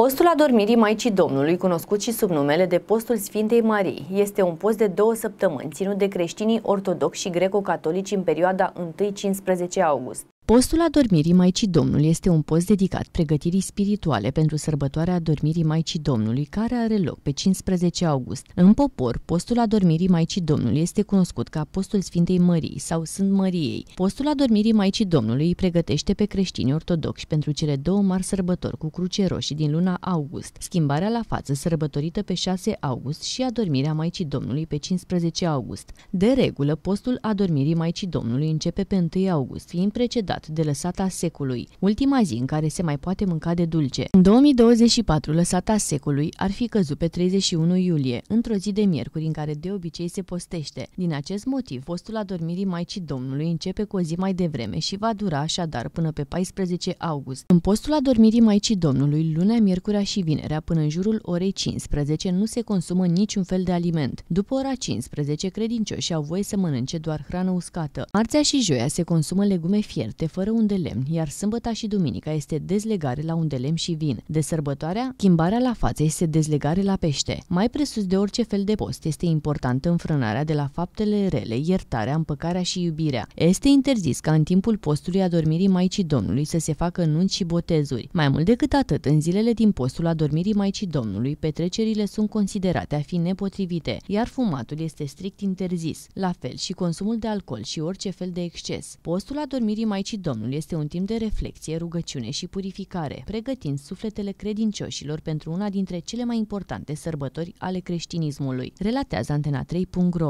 Postul adormirii Maicii Domnului, cunoscut și sub numele de Postul Sfintei Marii, este un post de două săptămâni ținut de creștinii ortodoxi și greco-catolici în perioada 1-15 august. Postul adormirii Maicii Domnului este un post dedicat pregătirii spirituale pentru sărbătoarea adormirii Maicii Domnului, care are loc pe 15 august. În popor, postul adormirii Maicii Domnului este cunoscut ca postul Sfintei Mării sau Sfânt Măriei. Postul adormirii Maicii Domnului îi pregătește pe creștini ortodoxi pentru cele două mari sărbători cu cruce roșii din luna august, schimbarea la față sărbătorită pe 6 august și adormirea Maicii Domnului pe 15 august. De regulă, postul adormirii Maicii Domnului începe pe 1 august, fiind precedat lăsat, de lăsata secului, ultima zi în care se mai poate mânca de dulce. În 2024, lăsata secului ar fi căzut pe 31 iulie, într-o zi de miercuri în care de obicei se postește. Din acest motiv, postul adormirii Maicii Domnului începe cu o zi mai devreme și va dura așadar până pe 14 august. În postul adormirii Maicii Domnului, lunea, miercurea și vinerea, până în jurul orei 15, nu se consumă niciun fel de aliment. După ora 15, credincioșii au voie să mănânce doar hrană uscată. Marțea și joia se consumă legume fierte, fără un de lemn, iar sâmbăta și duminica este dezlegare la un de lemn și vin. De sărbătoarea, schimbarea la față este dezlegare la pește. Mai presus de orice fel de post, este importantă înfrânarea de la faptele rele, iertarea, împăcarea și iubirea. Este interzis ca în timpul postului adormirii Maicii Domnului să se facă nunți și botezuri. Mai mult decât atât, în zilele din postul adormirii Maicii Domnului, petrecerile sunt considerate a fi nepotrivite, iar fumatul este strict interzis, la fel și consumul de alcool și orice fel de exces. Postul adormirii Maicii Domnul este un timp de reflexie, rugăciune și purificare, pregătind sufletele credincioșilor pentru una dintre cele mai importante sărbători ale creștinismului, relatează Antena 3.ro.